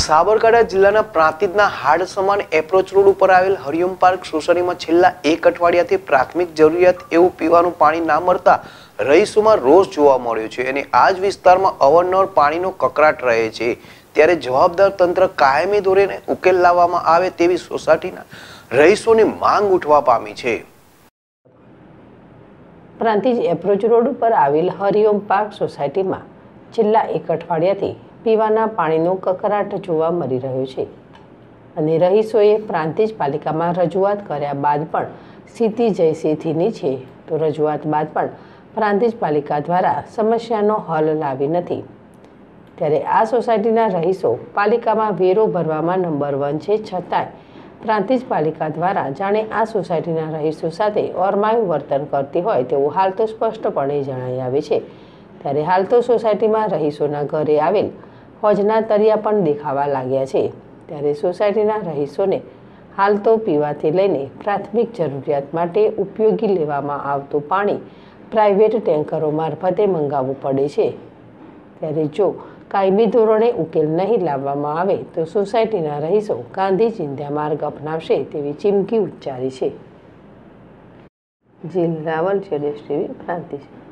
સાબરકાંઠા જિલ્લાના પ્રાંતિજના હાડ સમાન એપ્રોચ રોડ ઉપર આવેલ હરિયમ પાર્ક સોસાયટીમાં છેલ્લા એક અઠવાડિયાથી પ્રાથમિક જરૂરિયાત એવું પીવાનું પાણી ના મળતા રહીશોમાં રોષ જોવા મળ્યો છે અને આ જ વિસ્તારમાં અવરનવર પાણીનો કકરાટ રહે છે ત્યારે જવાબદાર તંત્ર કાયમી ધોરણે ઉકેલ લાવવામાં આવે તેવી સોસાયટીના રહીશોની માંગ ઉઠવા પામી છે પ્રાંતિજ એપ્રોચ રોડ ઉપર આવેલ હરિયમ પાર્ક સોસાયટીમાં છેલ્લા એક અઠવાડિયાથી પીવાના પાણીનો કકરાટ જોવા મળી રહ્યો છે અને રહીશોએ પ્રાંતિજ પાલિકામાં રજૂઆત કર્યા બાદ પણ સ્થિતિ જૈસી છે તો રજૂઆત બાદ પણ પ્રાંતિજ પાલિકા દ્વારા સમસ્યાનો હલ લાવી નથી ત્યારે આ સોસાયટીના રહીશો પાલિકામાં વેરો ભરવામાં નંબર વન છે છતાંય પ્રાંતિજ પાલિકા દ્વારા જાણે આ સોસાયટીના રહીશો સાથે ઓરમાયું વર્તન કરતી હોય તેવું હાલ તો સ્પષ્ટપણે જણાઈ આવે છે ત્યારે હાલ તો સોસાયટીમાં રહીશોના ઘરે આવેલ હોજના તરિયા પણ દેખાવા લાગ્યા છે ત્યારે સોસાયટીના રહીશોને હાલ તો પીવાથી લઈને પ્રાથમિક જરૂરિયાત માટે ઉપયોગી લેવામાં આવતું પાણી પ્રાઇવેટ ટેન્કરો મારફતે મંગાવવું પડે છે ત્યારે જો કાયમી ધોરણે ઉકેલ નહીં લાવવામાં આવે તો સોસાયટીના રહીશો ગાંધી ચિંધ્યા માર્ગ અપનાવશે તેવી ચીમકી ઉચ્ચારી છે જીલ રાવલ છે પ્રાંતિ છે